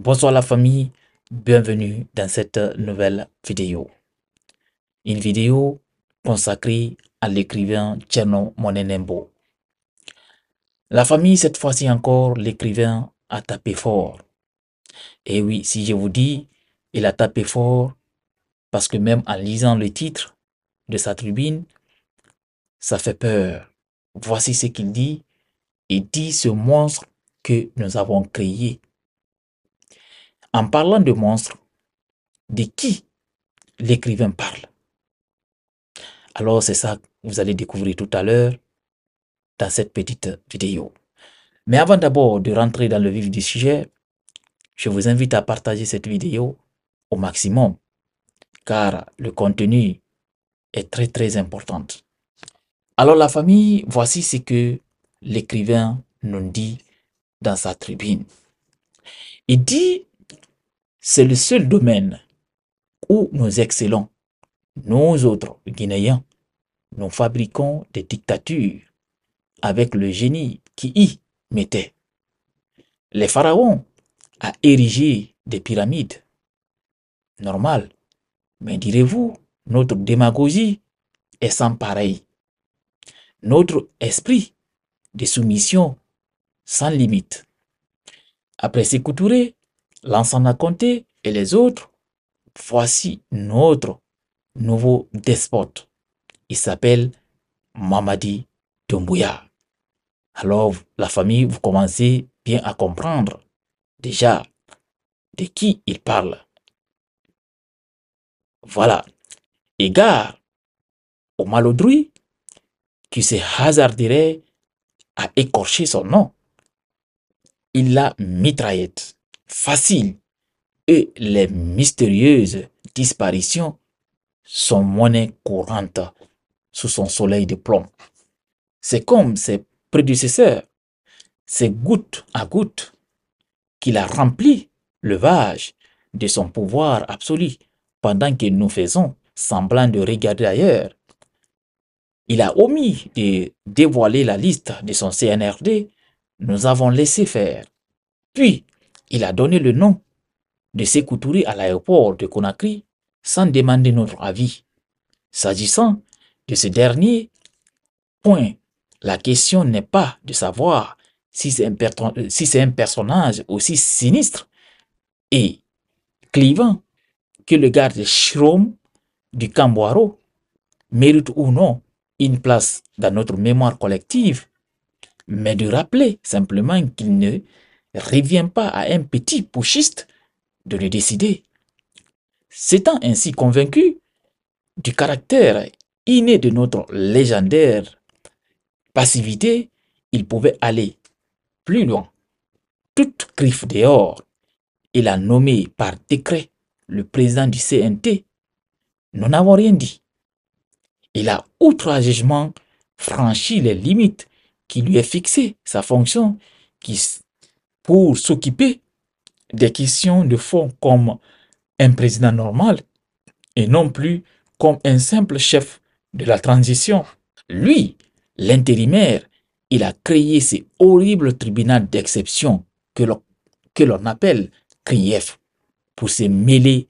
Bonsoir la famille, bienvenue dans cette nouvelle vidéo. Une vidéo consacrée à l'écrivain Tcherno Monenembo. La famille, cette fois-ci encore, l'écrivain a tapé fort. Et oui, si je vous dis, il a tapé fort parce que même en lisant le titre de sa tribune, ça fait peur. Voici ce qu'il dit. Il dit ce monstre que nous avons créé en parlant de monstre, de qui l'écrivain parle Alors c'est ça que vous allez découvrir tout à l'heure dans cette petite vidéo. Mais avant d'abord de rentrer dans le vif du sujet, je vous invite à partager cette vidéo au maximum, car le contenu est très très important. Alors la famille, voici ce que l'écrivain nous dit dans sa tribune. Il dit c'est le seul domaine où nous excellons. Nous autres Guinéens, nous fabriquons des dictatures avec le génie qui y mettait. Les pharaons a érigé des pyramides. Normal. Mais direz-vous, notre démagogie est sans pareil. Notre esprit de soumission sans limite. Après ces couturés, a compté et les autres, voici notre nouveau despote. Il s'appelle Mamadi Doumbouya. Alors, la famille, vous commencez bien à comprendre déjà de qui il parle. Voilà. Égard au malodru qui se hasarderait à écorcher son nom. Il l'a mitraillette facile et les mystérieuses disparitions sont monnaie courante sous son soleil de plomb. C'est comme ses prédécesseurs, c'est goutte à goutte qu'il a rempli le vage de son pouvoir absolu pendant que nous faisons semblant de regarder ailleurs. Il a omis de dévoiler la liste de son CNRD, nous avons laissé faire. Puis, il a donné le nom de ses à l'aéroport de Conakry sans demander notre avis. S'agissant de ce dernier point, la question n'est pas de savoir si c'est un, euh, personnage aussi sinistre et clivant que le garde Shroom du Camboiro mérite ou non une place dans notre mémoire collective, mais de rappeler simplement qu'il ne revient pas à un petit pochiste de le décider. S'étant ainsi convaincu du caractère inné de notre légendaire passivité, il pouvait aller plus loin. Toute griffe dehors, il a nommé par décret le président du CNT. Nous n'avons rien dit. Il a outrageusement franchi les limites qui lui est fixé sa fonction, qui pour s'occuper des questions de fond comme un président normal et non plus comme un simple chef de la transition. Lui, l'intérimaire, il a créé ces horribles tribunaux d'exception que l'on appelle CRIEF pour se mêler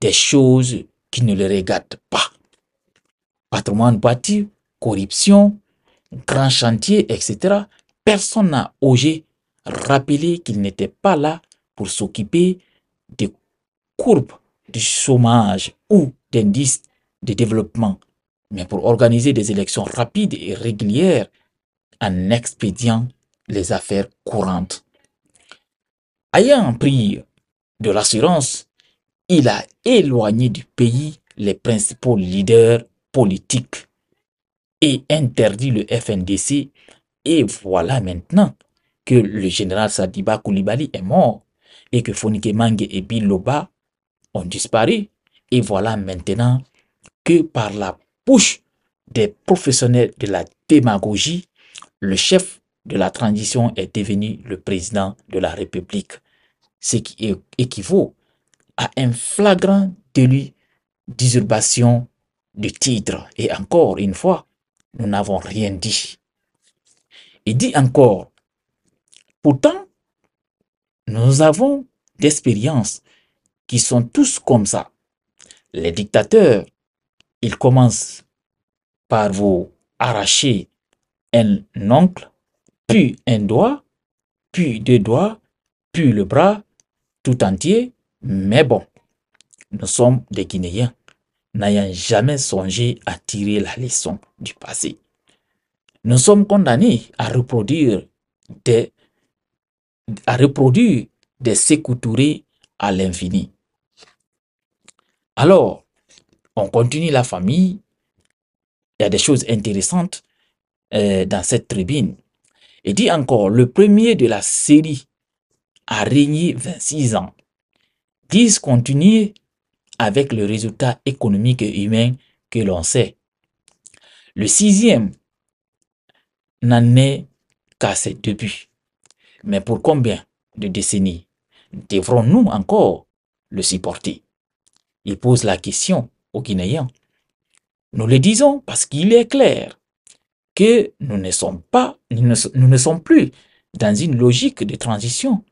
des choses qui ne le regardent pas. Patrimoine bâti, corruption, grand chantier, etc. Personne n'a osé rappeler qu'il n'était pas là pour s'occuper des courbes du chômage ou d'indices de développement, mais pour organiser des élections rapides et régulières en expédiant les affaires courantes. Ayant pris de l'assurance, il a éloigné du pays les principaux leaders politiques et interdit le FNDC. Et voilà maintenant que le général Sadiba Koulibaly est mort et que Fonike Mange et Biloba ont disparu. Et voilà maintenant que par la bouche des professionnels de la démagogie, le chef de la transition est devenu le président de la République, ce qui équivaut à un flagrant délit d'usurpation de titre. Et encore une fois, nous n'avons rien dit. Et dit encore, Pourtant, nous avons d'expériences qui sont tous comme ça. Les dictateurs, ils commencent par vous arracher un oncle, puis un doigt, puis deux doigts, puis le bras tout entier. Mais bon, nous sommes des Guinéens n'ayant jamais songé à tirer la leçon du passé. Nous sommes condamnés à reproduire des à reproduire des Sékou à l'infini. Alors, on continue la famille. Il y a des choses intéressantes euh, dans cette tribune. Et dit encore, le premier de la série a régné 26 ans. 10 avec le résultat économique et humain que l'on sait. Le sixième n'en est qu'à ses débuts. Mais pour combien de décennies devrons-nous encore le supporter Il pose la question aux Guinéens. Nous le disons parce qu'il est clair que nous ne sommes pas, sommes plus dans une logique de transition.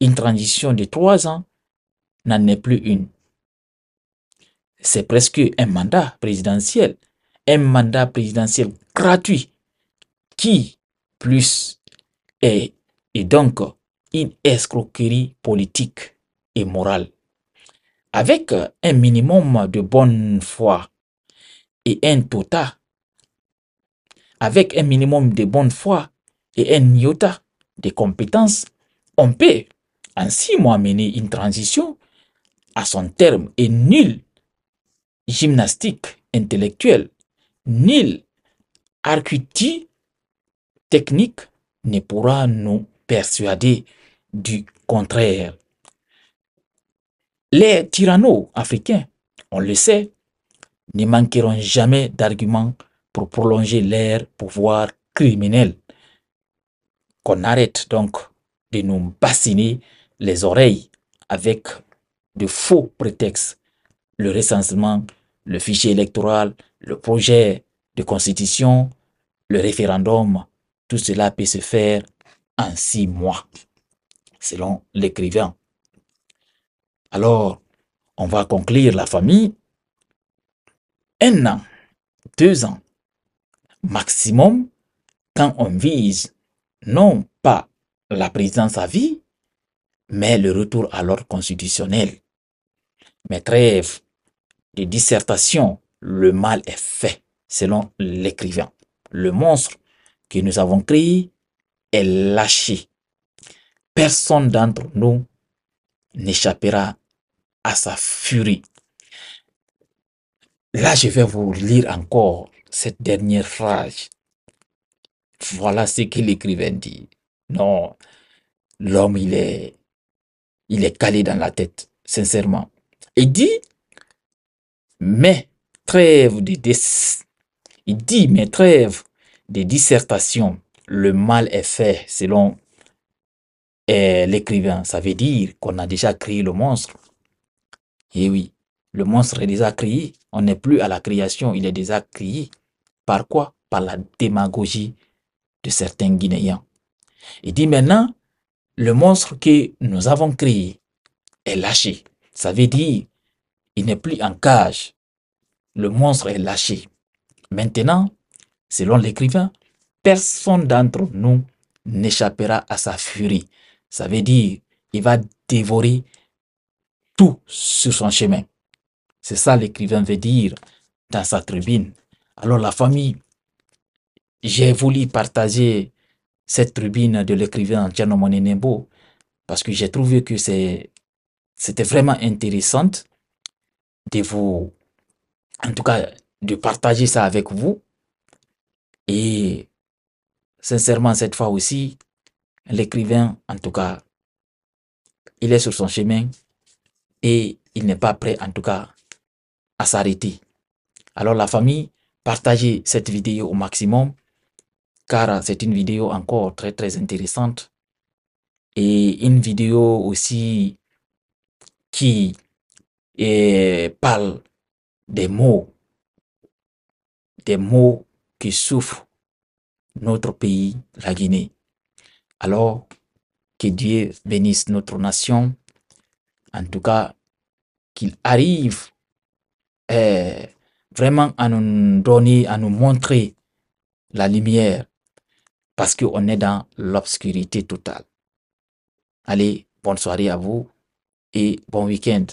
Une transition de trois ans n'en est plus une. C'est presque un mandat présidentiel, un mandat présidentiel gratuit qui, plus, est et donc une escroquerie politique et morale. Avec un minimum de bonne foi et un tota, avec un minimum de bonne foi et un iota de compétences, on peut en six mois mener une transition à son terme et nulle gymnastique intellectuelle, nulle arcuti technique ne pourra nous persuadés du contraire. Les tyrannos africains, on le sait, ne manqueront jamais d'arguments pour prolonger leur pouvoir criminel. Qu'on arrête donc de nous bassiner les oreilles avec de faux prétextes. Le recensement, le fichier électoral, le projet de constitution, le référendum, tout cela peut se faire en six mois, selon l'écrivain. Alors, on va conclure la famille. Un an, deux ans, maximum, quand on vise non pas la présidence à vie, mais le retour à l'ordre constitutionnel. Mais trêve, de dissertation, le mal est fait, selon l'écrivain. Le monstre que nous avons créé est lâché, personne d'entre nous n'échappera à sa furie. Là, je vais vous lire encore cette dernière phrase. Voilà ce que l'écrivain dit. Non, l'homme, il est, il est calé dans la tête, sincèrement. Il dit, mais trêve de, il dit, mais trêve des dissertations le mal est fait, selon eh, l'écrivain, ça veut dire qu'on a déjà créé le monstre. Et eh oui, le monstre est déjà créé. On n'est plus à la création, il est déjà créé. Par quoi Par la démagogie de certains Guinéens. Il dit maintenant, le monstre que nous avons créé est lâché. Ça veut dire, il n'est plus en cage. Le monstre est lâché. Maintenant, selon l'écrivain, personne d'entre nous n'échappera à sa furie. Ça veut dire, il va dévorer tout sur son chemin. C'est ça l'écrivain veut dire dans sa tribune. Alors la famille, j'ai voulu partager cette tribune de l'écrivain Tianomone Nembo parce que j'ai trouvé que c'était vraiment intéressant de vous, en tout cas, de partager ça avec vous. Et sincèrement, cette fois aussi, l'écrivain, en tout cas, il est sur son chemin et il n'est pas prêt, en tout cas, à s'arrêter. Alors la famille, partagez cette vidéo au maximum, car c'est une vidéo encore très, très intéressante et une vidéo aussi qui parle des mots, des mots qui souffrent notre pays, la Guinée. Alors, que Dieu bénisse notre nation. En tout cas, qu'il arrive eh, vraiment à nous donner, à nous montrer la lumière, parce qu'on est dans l'obscurité totale. Allez, bonne soirée à vous et bon week-end.